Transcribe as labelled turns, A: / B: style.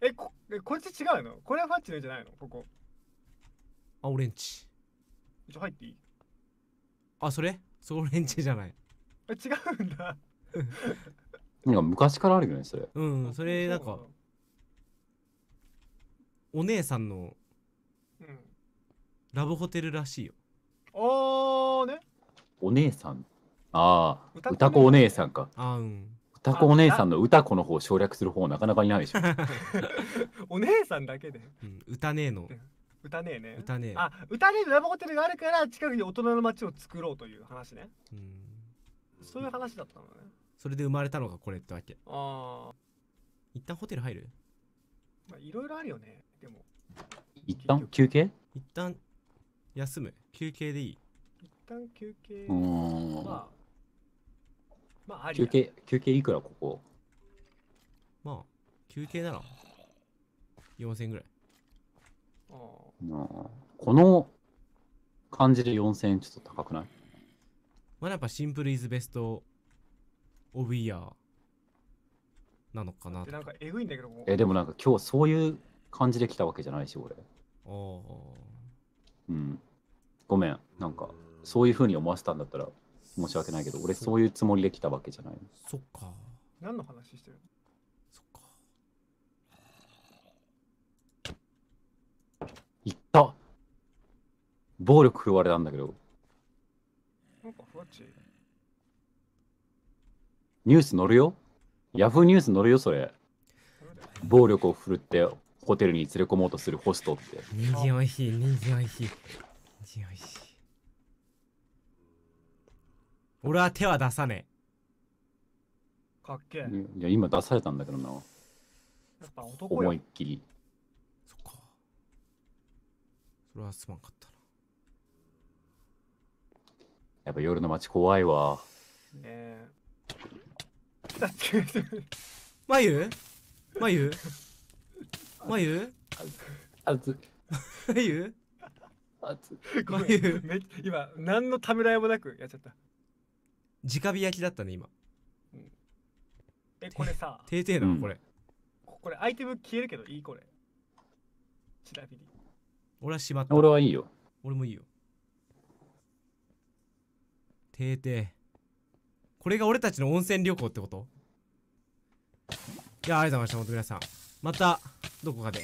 A: えこえこっち違うのこれはファッチのじゃないのここあ俺んち一応入っていいあそれそう俺んちじゃないえ違うんだ
B: なんか昔からあるよねそれ
A: うんそれなんかお姉さんのラブホテルらしいよあーね
B: お姉さんああ歌子お姉さんかあーうん歌子お姉さんの歌子の方を省略する方なかなかいないでしょ。
A: お姉さんだけで。うん、歌ねえの。歌ねえね。歌ねえ。あ、歌ねえのラブホテルがあるから近くに大人の街を作ろうという話ね。うん。そういう話だったのね。それで生まれたのがこれってわけ。ああ。一旦ホテル入るまあいろいろあるよね。でも。一旦休憩一旦休む。休憩でいい。一旦休憩。うまあ
B: まあ、休憩、休憩いくらここ
A: まあ、休憩なら4000円ぐらい。
B: ああこの感じで4000円ちょっと高くない
A: まあやっぱシンプルイズベスト
B: オブイヤーなのかなな
A: んかえぐいんだけどもえでも
B: なんか今日そういう感じで来たわけじゃないし俺ああうんごめんなんかそういうふうに思わせたんだったら申し訳ないけど俺そういうつもりで来たわけじゃないそっか
A: 何の話してるのそっ
B: か言った暴力振るわれたんだけどなんかふわっニュース乗るよヤフーニュース乗るよそれ暴力を振るってホテルに連れ込もうとするホストって
A: 人参おいしい人参おいしい人参おいしい俺は手は出さね
B: え。かっけえ。いや、今出されたんだけどな。やっぱ男思いっきり。そっか。
A: それはすまんかったな。
B: やっぱ夜の街怖いわ。
A: ねえ。眉眉眉あつず。眉あず。ごめ今、何のためらいもなくやっちゃった。直火焼きだったね今えこれさててえな、これこれアイテム消えるけどいいこれちなみに俺はしまった俺はいいよ。俺もいいよて定てこれが俺たちの温泉旅行ってこといやありがとうございました本当皆さんまたどこかで